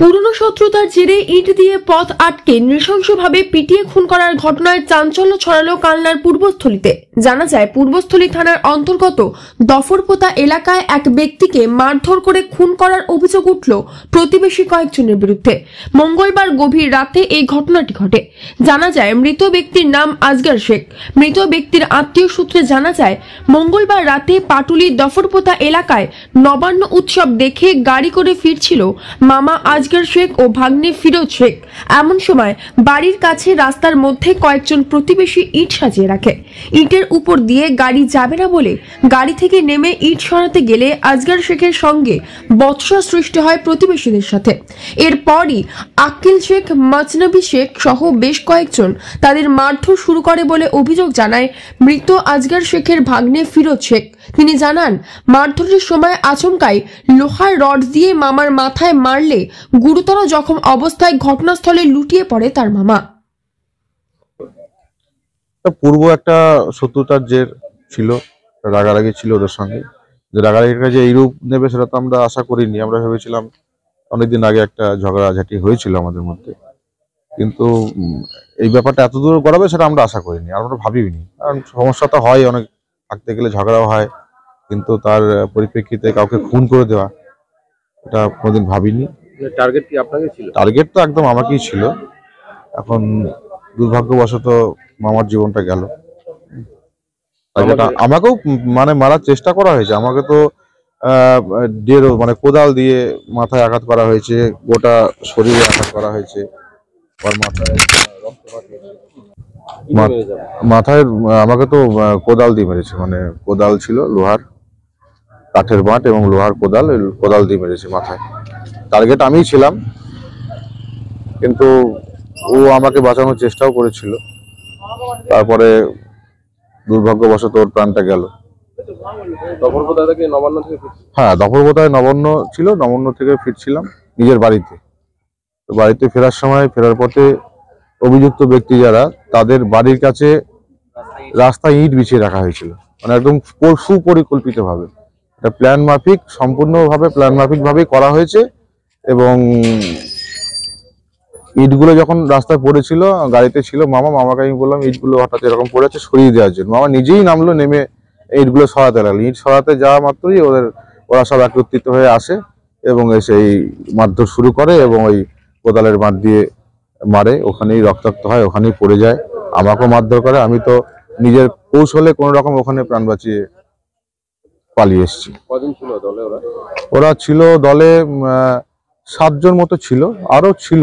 পুরনো শত্রুতার জেরে ইট দিয়ে পথ আটকে নৃশংসভাবে পিটিয়ে খুন করার ঘটনায় চাঞ্চল্য ছড়ালো কালনার পূর্বস্থলীতে জানা যায় পূর্বস্থলী থানার অন্তর্গত দফরপোতা এলাকায় এক ব্যক্তিকে মারধর করে খুন করার অভিযোগ উঠল প্রতিবেশী কয়েকজনের বিরুদ্ধে মঙ্গলবার গভীর রাতে এই ঘটনাটি ঘটে জানা যায় মৃত ব্যক্তির নাম আজগার শেখ মৃত ব্যক্তির আত্মীয় সূত্রে জানা যায় মঙ্গলবার রাতে পাটুলি দফরপোতা এলাকায় নবান্ন উৎসব দেখে গাড়ি করে ফিরছিল মামা আজ আজগর শেখ ও ভাগ্নে ফিরোজ শেখ এমন সময় বাড়ির কাছে রাস্তার মধ্যে কয়েকজন প্রতিবেশী ইট সাজিয়ে রাখে ইটের উপর দিয়ে গাড়ি যাবে না বলে গাড়ি থেকে নেমে ইট সরাতে গেলে আজগর শেখের সঙ্গে বৎসা সৃষ্টি হয় প্রতিবেশীদের সাথে এরপরই আকিল শেখ মজনবী শেখ সহ বেশ কয়েকজন তাদের মারধর শুরু করে বলে অভিযোগ জানায় মৃত আজগর শেখের ভাগ্নে ফিরোজ শেখ তিনি জানান মারধরের সময় আচমকায় লোহার রড দিয়ে মামার মাথায় মারলে গুরুতর জখম অবস্থায় ঘটনাস্থলে লুটিয়ে পড়ে তার মামা পূর্ব একটা শত্রুতার জের ছিল রাগারাগি ছিল ওদের সঙ্গে যে রাগারাগির যে এইরূপ নেবে সেটা তো আমরা আশা করিনি আমরা ভেবেছিলাম অনেকদিন আগে একটা ঝাঁটি হয়েছিল আমাদের মধ্যে কিন্তু এই ব্যাপারটা এত দূর গড়াবে সেটা আমরা আশা করিনি আর আমরা ভাবিনি কারণ সমস্যা তো হয় অনেক থাকতে গেলে ঝগড়াও হয় কিন্তু তার পরিপ্রেক্ষিতে কাউকে খুন করে দেওয়া এটা কোনোদিন ভাবিনি টার্গেট মানে কি আপনাকে ছিল টার্গেট তো একদম আমাকেই ছিল এখন দুর্ভাগ্যবশত মামার জীবনটা গেল আমাকেও মানে মারার চেষ্টা করা হয়েছে আমাকে তো ডেরো মানে কোদাল দিয়ে মাথায় আঘাত করা হয়েছে গোটা শরীরে আঘাত করা হয়েছে মাথায় আমাকে তো কোদাল দিয়ে মেরেছে মানে কোদাল ছিল লোহার কাঠের বাঁট এবং লোহার কোদাল কোদাল দিয়ে মেরেছে মাথায় টার্গেট আমি ছিলাম কিন্তু ও আমাকে বাঁচানোর চেষ্টাও করেছিল তারপরে দুর্ভাগ্যবশত ওর প্রাণটা গেল হ্যাঁ দফরবোধায় নবান্ন ছিল নবান্ন থেকে ফিরছিলাম নিজের বাড়িতে তো বাড়িতে ফেরার সময় ফেরার পথে অভিযুক্ত ব্যক্তি যারা তাদের বাড়ির কাছে রাস্তায় ইট বিছিয়ে রাখা হয়েছিল মানে একদম সুপরিকল্পিতভাবে এটা প্ল্যান মাফিক সম্পূর্ণভাবে প্ল্যান মাফিকভাবেই করা হয়েছে এবং ইটগুলো যখন রাস্তায় পড়েছিল গাড়িতে ছিল মামা মামাকে আমি বললাম ইটগুলো হঠাৎ এরকম পড়েছে সরিয়ে দেওয়ার জন্য মামা নিজেই নামলো নেমে ইটগুলো সরাতে লাগলো ইট সরাতে যাওয়া মাত্রই ওদের ওরা সব একত্রিত হয়ে আসে এবং এই মারধর শুরু করে এবং ওই কোদালের মাঠ দিয়ে মারে ওখানেই রক্তাক্ত হয় ওখানেই পড়ে যায় আমাকেও মারধর করে আমি তো নিজের কৌশলে কোনো রকম ওখানে প্রাণ বাঁচিয়ে পালিয়ে এসছি ওরা ছিল দলে সাতজন মতো ছিল আরও ছিল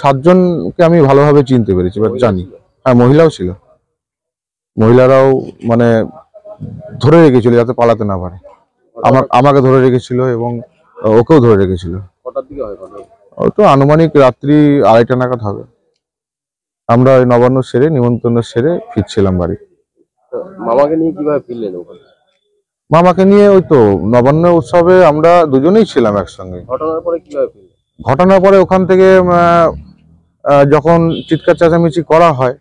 সাতজনকে আমি ভালোভাবে চিনতে পেরেছি বা জানি হ্যাঁ মহিলাও ছিল মহিলারাও মানে ধরে রেখেছিল যাতে পালাতে না পারে আমার আমাকে ধরে রেখেছিল এবং ওকেও ধরে রেখেছিল ও তো আনুমানিক রাত্রি আড়াইটা নাগাদ হবে আমরা ওই নবান্ন সেরে নিমন্ত্রণ সেরে ফিরছিলাম বাড়ি মামাকে নিয়ে কিভাবে ফিরলেন ওখানে মামাকে নিয়ে ওই তো নবান্ন উৎসবে আমরা দুজনেই ছিলাম একসঙ্গে ঘটনার পরে কিভাবে ঘটনার পরে ওখান থেকে যখন চিৎকার চেঁচামেচি করা হয়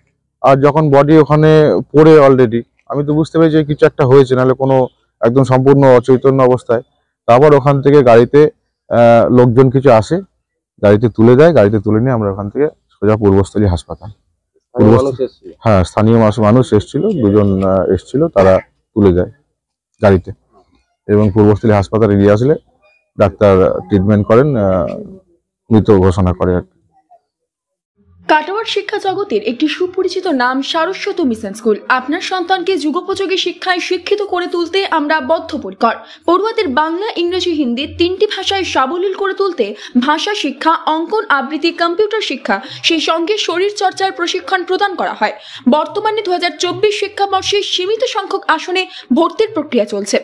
আর যখন বডি ওখানে পড়ে অলরেডি আমি তো বুঝতে পেরেছি কিছু একটা হয়েছে নাহলে কোনো একদম সম্পূর্ণ অচৈতন্য অবস্থায় তারপর ওখান থেকে গাড়িতে লোকজন কিছু আসে গাড়িতে তুলে দেয় গাড়িতে তুলে নিয়ে আমরা ওখান থেকে সোজা পূর্বস্থলী হাসপাতাল হ্যাঁ স্থানীয় মানুষ এসছিল দুজন এসছিল তারা তুলে যায় গাড়িতে এবং পূর্বস্থলী হাসপাতালে নিয়ে আসলে ডাক্তার ট্রিটমেন্ট করেন মৃত ঘোষণা করে আর কাটোয়ার শিক্ষা জগতের একটি সুপরিচিত নাম সারস্বত মিশন স্কুল আপনার সন্তানকে যুগোপযোগী শিক্ষায় শিক্ষিত করে তুলতে আমরা বদ্ধপরিকর পড়ুয়াদের বাংলা ইংরেজি হিন্দি তিনটি ভাষায় সাবলীল করে তুলতে ভাষা শিক্ষা অঙ্কন আবৃত্তি কম্পিউটার শিক্ষা সেই সঙ্গে শরীর চর্চার প্রশিক্ষণ প্রদান করা হয় বর্তমানে দু শিক্ষাবর্ষে সীমিত সংখ্যক আসনে ভর্তির প্রক্রিয়া চলছে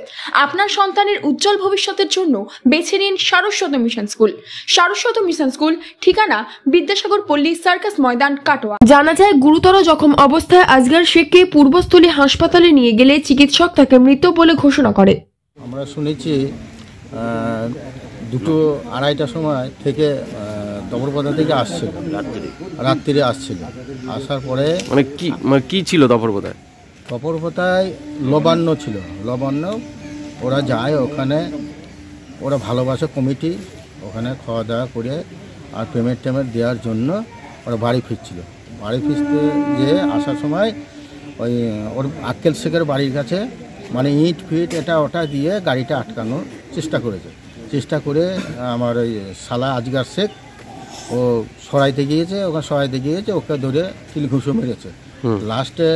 আপনার সন্তানের উজ্জ্বল ভবিষ্যতের জন্য বেছে নিন Saraswat mission school Saraswat mission school ঠিকানা বিদ্যাসাগর পল্লী সার্কাস এস ময়দান কাটোয়া জানা যায় গুরুতর জখম অবস্থায় আজগার শেখকে পূর্বস্থলী হাসপাতালে নিয়ে গেলে চিকিৎসক তাকে মৃত বলে ঘোষণা করে আমরা শুনেছি দুটো আড়াইটার সময় থেকে দপরপদা থেকে আসছিল রাত্রিরে আসছিল আসার পরে মানে কি মানে কি ছিল দপরপদায় দপরপদায় লবান্ন ছিল লবান্ন ওরা যায় ওখানে ওরা ভালোবাসে কমিটি ওখানে খাওয়া দাওয়া করে আর পেমেন্ট টেমেন্ট দেওয়ার জন্য ওরা বাড়ি ফিরছিল বাড়ি ফিরতে গিয়ে আসার সময় ওই ওর আক্কেল শেখের বাড়ির কাছে মানে ইট ফিট এটা ওটা দিয়ে গাড়িটা আটকানোর চেষ্টা করেছে চেষ্টা করে আমার ওই সালা আজগার শেখ ও সরাইতে গিয়েছে ওকে সরাইতে গিয়েছে ওকে ধরে তিল ঘুষো মেরেছে লাস্টে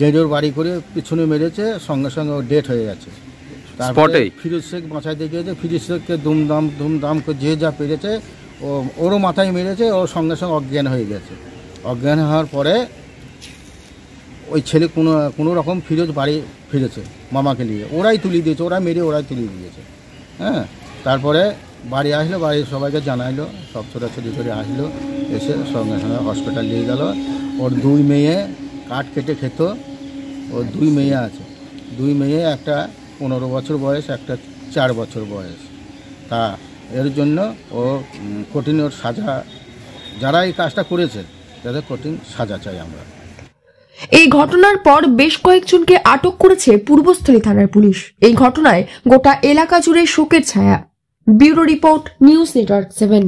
ডেঁড়োর বাড়ি করে পিছনে মেরেছে সঙ্গে সঙ্গে ও ডেট হয়ে গেছে তারপরে ফিরোজ শেখ বাঁচাইতে গিয়েছে ফিরোজ শেখকে দুমদাম ধুমধাম করে যে যা পেরেছে ও ওরও মাথায় মেরেছে ওর সঙ্গে সঙ্গে অজ্ঞান হয়ে গেছে অজ্ঞান হওয়ার পরে ওই ছেলে কোনো কোনো রকম ফিরোজ বাড়ি ফিরেছে মামাকে নিয়ে ওরাই তুলি দিয়েছে ওরা মেরে ওরাই তুলি দিয়েছে হ্যাঁ তারপরে বাড়ি আসলো বাড়ির সবাইকে জানাইলো সব ছোটাছুটি করে আসলো এসে সঙ্গে সঙ্গে হসপিটাল নিয়ে গেল ওর দুই মেয়ে কাঠ কেটে খেত ওর দুই মেয়ে আছে দুই মেয়ে একটা পনেরো বছর বয়স একটা চার বছর বয়স তা এর জন্য ও কঠিন ওর সাজা যারা এই কাজটা করেছে তাদের কঠিন সাজা চাই আমরা এই ঘটনার পর বেশ কয়েকজনকে আটক করেছে পূর্বস্থলী থানার পুলিশ এই ঘটনায় গোটা এলাকা জুড়ে শোকের ছায়া bureau report news network seven